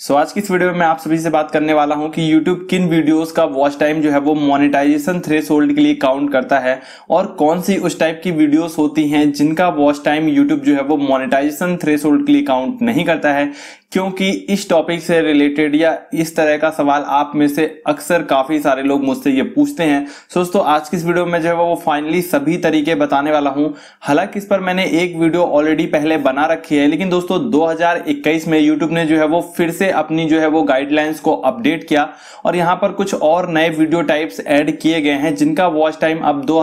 सो so, आज की इस वीडियो में मैं आप सभी से बात करने वाला हूं कि YouTube किन वीडियोस का वॉच टाइम जो है वो मोनेटाइजेशन थ्रेस होल्ड के लिए काउंट करता है और कौन सी उस टाइप की वीडियोस होती हैं जिनका वॉच टाइम YouTube जो है वो मोनेटाइजेशन थ्रेस होल्ड के लिए काउंट नहीं करता है क्योंकि इस टॉपिक से रिलेटेड या इस तरह का सवाल आप में से अक्सर काफी सारे लोग मुझसे ये पूछते हैं सो दोस्तों आज की इस वीडियो में जो है वो फाइनली सभी तरीके बताने वाला हूं हालांकि इस पर मैंने एक वीडियो ऑलरेडी पहले बना रखी है लेकिन दोस्तों 2021 में यूट्यूब ने जो है वो फिर से अपनी जो है वो गाइडलाइंस को अपडेट किया और यहाँ पर कुछ और नए वीडियो टाइप्स एड किए गए हैं जिनका वॉच टाइम अब दो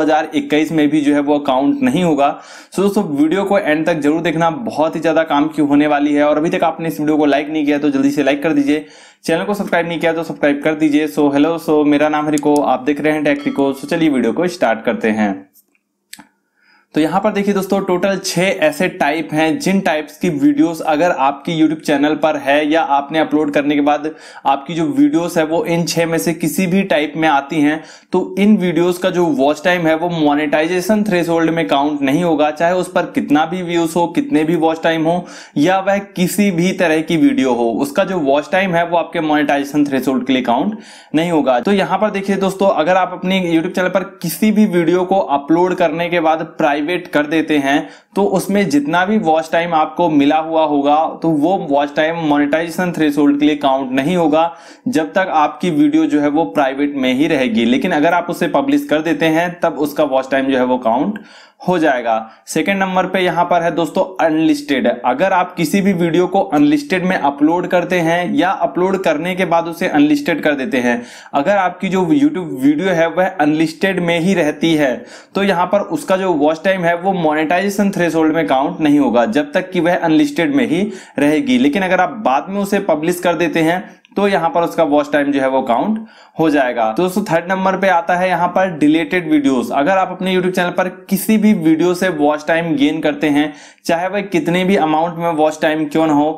में भी जो है वो अकाउंट नहीं होगा सो दोस्तों वीडियो को एंड तक जरूर देखना बहुत ही ज्यादा काम की होने वाली है और अभी तक आपने इस वीडियो को लाइक नहीं किया तो जल्दी से लाइक कर दीजिए चैनल को सब्सक्राइब नहीं किया तो सब्सक्राइब कर दीजिए सो हेलो सो मेरा नाम हरिको आप देख रहे हैं टेक रिको सो चलिए वीडियो को स्टार्ट करते हैं तो यहाँ पर देखिए दोस्तों टोटल छह ऐसे टाइप हैं जिन टाइप्स की वीडियोस अगर आपकी यूट्यूब चैनल पर है या आपने अपलोड करने के बाद आपकी जो वीडियोस है वो इन छह में से किसी भी टाइप में आती हैं तो इन वीडियोस का जो वॉच टाइम है वो मोनेटाइजेशन थ्रेस में काउंट नहीं होगा चाहे उस पर कितना भी व्यूज हो कितने भी वॉच टाइम हो या वह किसी भी तरह की वीडियो हो उसका जो वॉच टाइम है वो आपके मोनिटाइजेशन थ्रेस के लिए काउंट नहीं होगा तो यहाँ पर देखिए दोस्तों अगर आप अपने यूट्यूब चैनल पर किसी भी वीडियो को अपलोड करने के बाद प्राइवेट प्राइवेट कर देते हैं तो उसमें जितना भी वॉच टाइम आपको मिला हुआ होगा तो वो वॉच टाइम मोनेटाइजेशन थ्रेशोल्ड के लिए काउंट नहीं होगा जब तक आपकी वीडियो जो है वो प्राइवेट में ही रहेगी लेकिन अगर आप उसे पब्लिश कर देते हैं तब उसका वॉच टाइम जो है वो काउंट हो जाएगा सेकेंड नंबर पे यहाँ पर है दोस्तों अनलिस्टेड अगर आप किसी भी वीडियो को अनलिस्टेड में अपलोड करते हैं या अपलोड करने के बाद उसे अनलिस्टेड कर देते हैं अगर आपकी जो YouTube वीडियो है वह अनलिस्टेड में ही रहती है तो यहाँ पर उसका जो वॉच टाइम टाइम है वो मोनेटाइजेशन थ्रेशोल्ड में काउंट नहीं होगा जब तक कि वह अनलिस्टेड में ही रहेगी लेकिन अगर आप बाद में उसे पब्लिश कर देते हैं तो यहाँ पर उसका वॉच टाइम जो है वो काउंट हो जाएगा तो दोस्तों थर्ड नंबर पे आता है यहाँ पर डिलेटेड वीडियोस अगर आप अपने YouTube चैनल पर किसी भी वीडियो से वॉच टाइम गेन करते हैं चाहे वह कितने भी अमाउंट में वॉच टाइम क्यों ना हो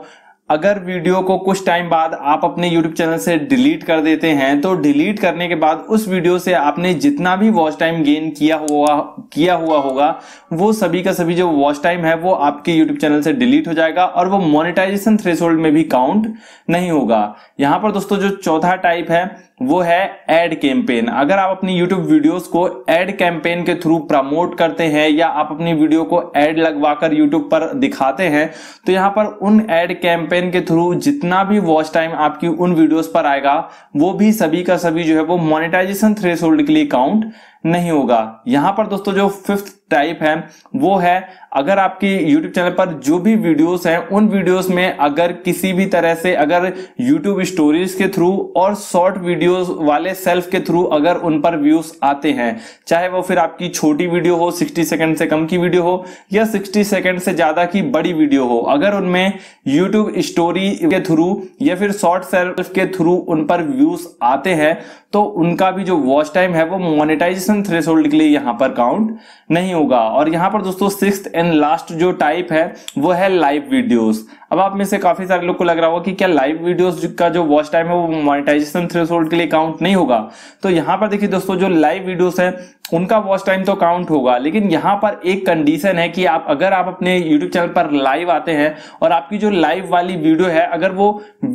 अगर वीडियो को कुछ टाइम बाद आप अपने YouTube चैनल से डिलीट कर देते हैं तो डिलीट करने के बाद उस वीडियो से आपने जितना भी वॉच टाइम गेन किया हुआ किया हुआ होगा वो सभी का सभी जो वॉच टाइम है वो आपके YouTube चैनल से डिलीट हो जाएगा और वो मोनेटाइजेशन थ्रेशोल्ड में भी काउंट नहीं होगा यहाँ पर दोस्तों जो चौथा टाइप है वो है एड कैंपेन अगर आप अपनी यूट्यूब वीडियोस को एड कैंपेन के थ्रू प्रमोट करते हैं या आप अपनी वीडियो को एड लगवाकर यूट्यूब पर दिखाते हैं तो यहाँ पर उन एड कैंपेन के थ्रू जितना भी वॉच टाइम आपकी उन वीडियोस पर आएगा वो भी सभी का सभी जो है वो मोनेटाइजेशन थ्रेस के लिए काउंट नहीं होगा यहाँ पर दोस्तों जो फिफ्थ टाइप है वो है अगर आपके YouTube चैनल पर जो भी वीडियोस हैं उन वीडियोस में अगर किसी भी तरह से अगर YouTube स्टोरीज के थ्रू और शॉर्ट वीडियोस वाले सेल्फ के थ्रू अगर उन पर व्यूज आते हैं चाहे वो फिर आपकी छोटी वीडियो हो 60 सेकंड से कम की वीडियो हो या 60 सेकंड से ज्यादा की बड़ी वीडियो हो अगर उनमें यूट्यूब स्टोरी के थ्रू या फिर शॉर्ट सेल्फ के थ्रू उन पर व्यूज आते हैं तो उनका भी जो वॉच टाइम है वो मोनिटाइजेशन थ्रेसोल्ड के लिए यहां पर काउंट नहीं होगा और यहाँ पर दोस्तों सिक्स एंड लास्ट जो टाइप है वो है लाइव वीडियोस अब आप में से काफी सारे लोग को लग रहा होगा कि क्या लाइव वीडियोस का जो वॉच टाइम है वो मोनेटाइजेशन थ्रेशोल्ड के लिए काउंट नहीं होगा तो यहाँ पर देखिए दोस्तों जो लाइव वीडियोस है उनका वॉच टाइम तो काउंट होगा लेकिन यहाँ पर एक कंडीशन है कि आप अगर आप अपने यूट्यूब चैनल पर लाइव आते हैं और आपकी जो लाइव वाली वीडियो है अगर वो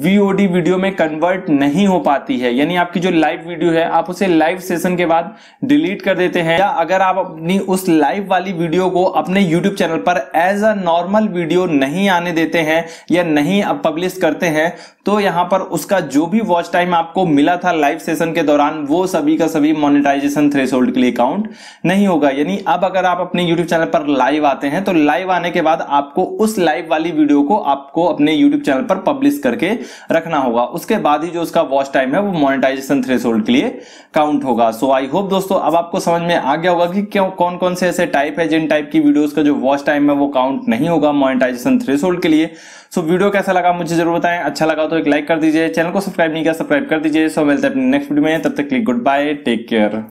वीओडी वीडियो में कन्वर्ट नहीं हो पाती है यानी आपकी जो लाइव वीडियो है आप उसे लाइव सेशन के बाद डिलीट कर देते हैं या अगर आप अपनी उस लाइव वाली वीडियो को अपने यूट्यूब चैनल पर एज अ नॉर्मल वीडियो नहीं आने देते हैं या नहीं पब्लिश करते हैं तो यहाँ पर उसका जो भी वॉच टाइम आपको मिला था लाइव सेशन के दौरान वो सभी का सभी मोनिटाइजेशन थ्रेस के लिए काउंट काउंट नहीं होगा यानी अब अगर आप अपने यूट्यूब चैनल पर लाइव आते हैं तो लाइव आने के बाद आपको उस लाइव वाली वीडियो को आपको अपने यूट्यूब चैनल पर पब्लिश करके रखना होगा उसके बाद ही जो उसका वॉच टाइम है वो मोनिटाइजेशन थ्रेस के लिए काउंट होगा सो आई होप दोस्तों अब आपको समझ में आ गया होगा कि क्यों कौन कौन से ऐसे टाइप है जिन टाइप की वीडियोस का जो वॉच टाइम है वो काउंट नहीं होगा मोनिटाइजेशन थ्रेस के लिए सो वीडियो कैसा लगा मुझे जरूर बताएं अच्छा लगा तो एक लाइक कर दीजिए चैनल को सब्सक्राइब नहीं किया सब्सक्राइब कर दीजिए सो मिलते हैं अपने नेक्स्ट वीडियो में तब तक click goodbye take care